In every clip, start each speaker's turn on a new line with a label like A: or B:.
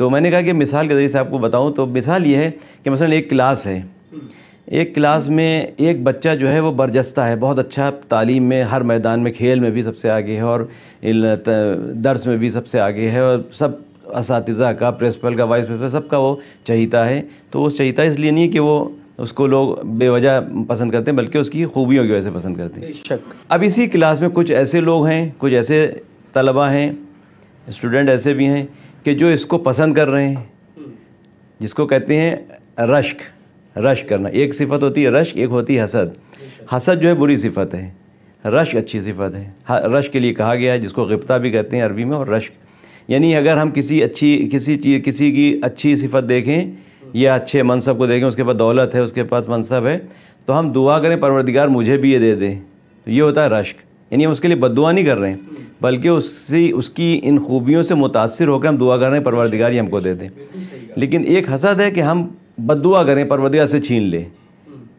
A: तो मैंने कहा कि मिसाल के ज़रिए से आपको बताऊँ तो मिसाल ये है कि मसलन एक क्लास है एक क्लास में एक बच्चा जो है वो बरजस्ता है बहुत अच्छा तालीम में हर मैदान में खेल में भी सबसे आगे है और दर्स में भी सबसे आगे है और सब इस का प्रिंसिपल का वाइस प्रिंसिपल सबका वो चहीता है तो वो चहीता इसलिए नहीं कि वो उसको लोग बेवजह पसंद करते हैं बल्कि उसकी खूबियों की वजह से पसंद करते हैं शक अब इसी क्लास में कुछ ऐसे लोग हैं कुछ ऐसे तलबा हैं स्टूडेंट ऐसे भी हैं कि जो इसको पसंद कर रहे हैं जिसको कहते हैं रश्क रश करना एक सिफत होती है रश्क एक होती है हसद हसद जो है बुरी सिफत है रश्क अच्छी सिफत है रश के लिए कहा गया है जिसको गिप्ता भी कहते हैं अरबी में और रश्क यानी अगर हम किसी अच्छी किसी चीज़ किसी की अच्छी सिफत देखें या अच्छे मनसब को देखें उसके पास दौलत है उसके पास मनसब है तो हम दुआ करें परवरदिगार मुझे भी ये दे दें तो ये होता है रश्क यानी हम उसके लिए बदुआ नहीं कर रहे हैं बल्कि उससे उसकी इन खूबियों से मुतासर होकर हम दुआ कर रहे हैं परवरदिगार हमको दे दें लेकिन एक हसद है कि हम बदुआ करें परवरदिगार से छीन ले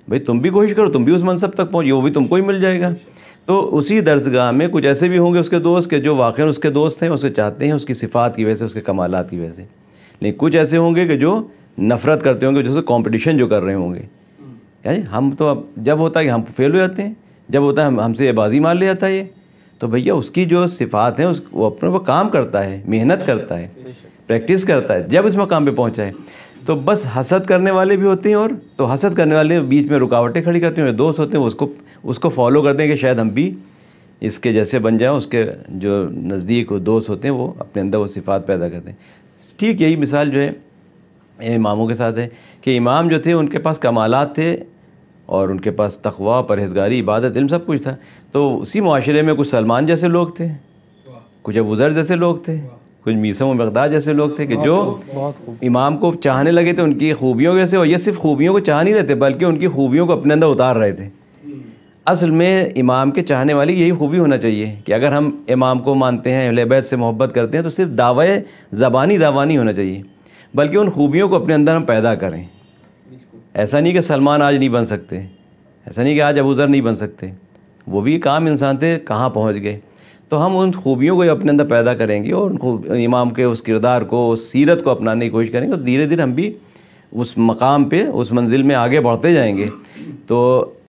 A: भाई तुम भी कोशिश करो तुम भी उस मनसब तक पहुँचो वो भी तुमको ही मिल जाएगा तो उसी दर्जगाह में कुछ ऐसे भी होंगे उसके दोस्त के जो वाक़ उसके दोस्त हैं उसे चाहते हैं उसकी सिफात की वजह से उसके कमालत की वजह से लेकिन कुछ ऐसे होंगे कि जो नफ़रत करते होंगे जैसे कंपटीशन जो कर रहे होंगे क्या हम्म। हम तो अब जब होता है कि हम फेल हो जाते हैं जब होता है हमसे ये बाजी मार ले जाता है ये तो भैया उसकी जो सिफात है उस वो अपने वो काम करता है मेहनत करता है प्रैक्टिस करता है जब इस मकाम पे पहुंचा है तो बस हसद करने वाले भी होते हैं और तो हसद करने वाले बीच में रुकावटें खड़ी करते हैं दोस्त होते हैं उसको उसको फॉलो करते हैं कि शायद हम भी इसके जैसे बन जाएं उसके जो नज़दीक दोस्त होते हैं वो अपने अंदर वो सिफात पैदा करते हैं ठीक यही मिसाल जो है इमामों के साथ है कि इमाम जो थे उनके पास कमालत थे और उनके पास तखवा परहेजगारी इबादत इल्म सब कुछ था तो उसी माशरे में कुछ सलमान जैसे लोग थे कुछ अबूज़र जैसे लोग थे कुछ मीसम बगदाद जैसे लोग थे कि जो इमाम को चाहने लगे थे उनकी खूबियों जैसे और ये सिर्फ खूबियों को चाह नहीं रहे थे बल्कि उनकी खूबियों को अपने अंदर उतार रहे थे असल में इमाम के चाहने वाली यही खूबी होना चाहिए कि अगर हम इमाम को मानते हैं लबैत से मोहब्बत करते हैं तो सिर्फ दावा ज़बानी दावा नहीं होना चाहिए बल्कि उन खूबियों को अपने अंदर हम पैदा करें ऐसा नहीं कि सलमान आज नहीं बन सकते ऐसा नहीं कि आज अबूज़र नहीं बन सकते वो भी एक आम इंसान थे कहाँ पहुँच गए तो हम उन खूबियों को अपने अंदर पैदा करेंगे और उनको इमाम के उस किरदार को उस सीरत को अपनाने की कोशिश करेंगे और धीरे धीरे हम भी उस मकाम पे उस मंजिल में आगे बढ़ते जाएंगे तो